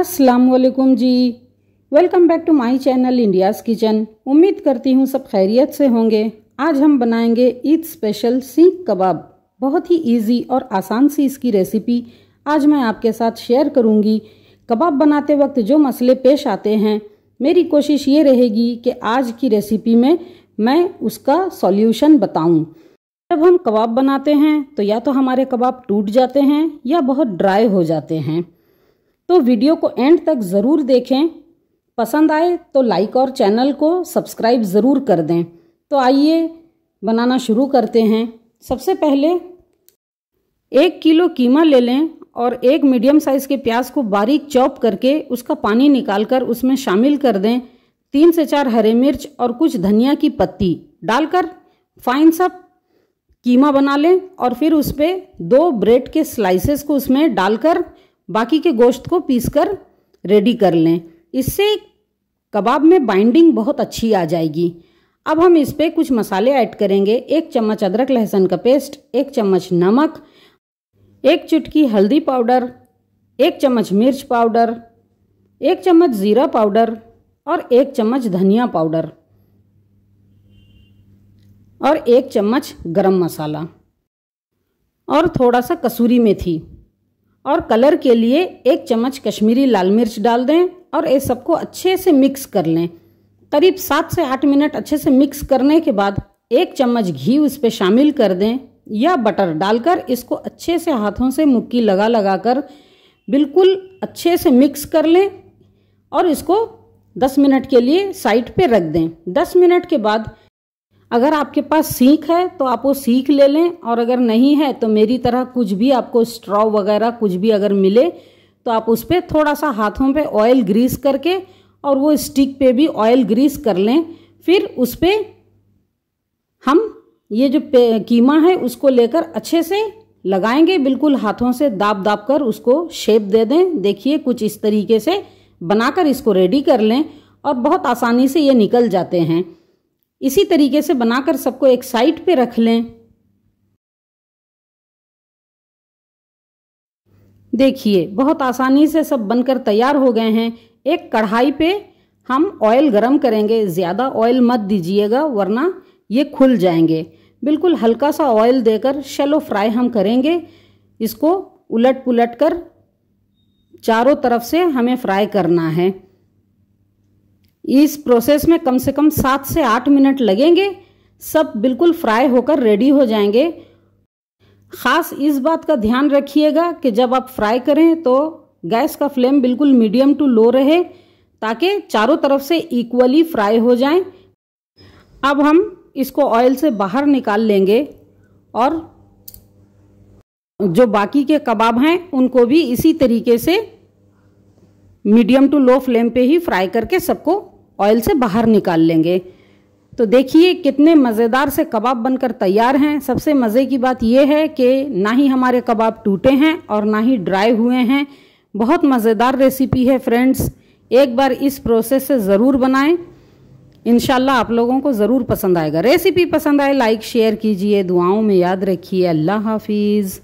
असलकुम जी welcome back to my channel India's kitchen उम्मीद करती हूँ सब खैरियत से होंगे आज हम बनाएंगे ईद स्पेशल सीख कबाब बहुत ही इजी और आसान सी इसकी रेसिपी आज मैं आपके साथ शेयर करूँगी कबाब बनाते वक्त जो मसले पेश आते हैं मेरी कोशिश ये रहेगी कि आज की रेसिपी में मैं उसका सॉल्यूशन बताऊँ जब हम कबाब बनाते हैं तो या तो हमारे कबाब टूट जाते हैं या बहुत ड्राई हो जाते हैं तो वीडियो को एंड तक ज़रूर देखें पसंद आए तो लाइक और चैनल को सब्सक्राइब ज़रूर कर दें तो आइए बनाना शुरू करते हैं सबसे पहले एक किलो कीमा ले लें और एक मीडियम साइज़ के प्याज को बारीक चॉप करके उसका पानी निकालकर उसमें शामिल कर दें तीन से चार हरे मिर्च और कुछ धनिया की पत्ती डालकर फाइन सा कीमा बना लें और फिर उस पर दो ब्रेड के स्लाइसेस को उसमें डालकर बाकी के गोश्त को पीस कर रेडी कर लें इससे कबाब में बाइंडिंग बहुत अच्छी आ जाएगी अब हम इस पर कुछ मसाले ऐड करेंगे एक चम्मच अदरक लहसुन का पेस्ट एक चम्मच नमक एक चुटकी हल्दी पाउडर एक चम्मच मिर्च पाउडर एक चम्मच ज़ीरा पाउडर और एक चम्मच धनिया पाउडर और एक चम्मच गरम मसाला और थोड़ा सा कसूरी मेथी और कलर के लिए एक चम्मच कश्मीरी लाल मिर्च डाल दें और ये सबको अच्छे से मिक्स कर लें करीब सात से आठ मिनट अच्छे से मिक्स करने के बाद एक चम्मच घी उस पर शामिल कर दें या बटर डालकर इसको अच्छे से हाथों से मुक्की लगा लगा कर बिल्कुल अच्छे से मिक्स कर लें और इसको 10 मिनट के लिए साइड पे रख दें 10 मिनट के बाद अगर आपके पास सीख है तो आप वो सीख ले लें और अगर नहीं है तो मेरी तरह कुछ भी आपको स्ट्रॉ वगैरह कुछ भी अगर मिले तो आप उस पर थोड़ा सा हाथों पे ऑयल ग्रीस करके और वो स्टिक पे भी ऑयल ग्रीस कर लें फिर उस पर हम ये जो कीमा है उसको लेकर अच्छे से लगाएंगे बिल्कुल हाथों से दाब दाब कर उसको शेप दे दें देखिए कुछ इस तरीके से बनाकर इसको रेडी कर लें और बहुत आसानी से ये निकल जाते हैं इसी तरीके से बनाकर सबको एक साइड पे रख लें देखिए बहुत आसानी से सब बनकर तैयार हो गए हैं एक कढ़ाई पे हम ऑयल गरम करेंगे ज़्यादा ऑयल मत दीजिएगा वरना ये खुल जाएंगे बिल्कुल हल्का सा ऑयल देकर शेलो फ्राई हम करेंगे इसको उलट पुलट कर चारों तरफ से हमें फ्राई करना है इस प्रोसेस में कम से कम सात से आठ मिनट लगेंगे सब बिल्कुल फ्राई होकर रेडी हो जाएंगे ख़ास इस बात का ध्यान रखिएगा कि जब आप फ्राई करें तो गैस का फ्लेम बिल्कुल मीडियम टू लो रहे ताकि चारों तरफ से इक्वली फ्राई हो जाएं। अब हम इसको ऑयल से बाहर निकाल लेंगे और जो बाकी के कबाब हैं उनको भी इसी तरीके से मीडियम टू लो फ्लेम पे ही फ्राई करके सबको ऑयल से बाहर निकाल लेंगे तो देखिए कितने मज़ेदार से कबाब बनकर तैयार हैं सबसे मज़े की बात यह है कि ना ही हमारे कबाब टूटे हैं और ना ही ड्राई हुए हैं बहुत मज़ेदार रेसिपी है फ्रेंड्स एक बार इस प्रोसेस से ज़रूर बनाएं इन आप लोगों को ज़रूर पसंद आएगा रेसिपी पसंद आए लाइक शेयर कीजिए दुआओं में याद रखिए अल्लाह हाफिज़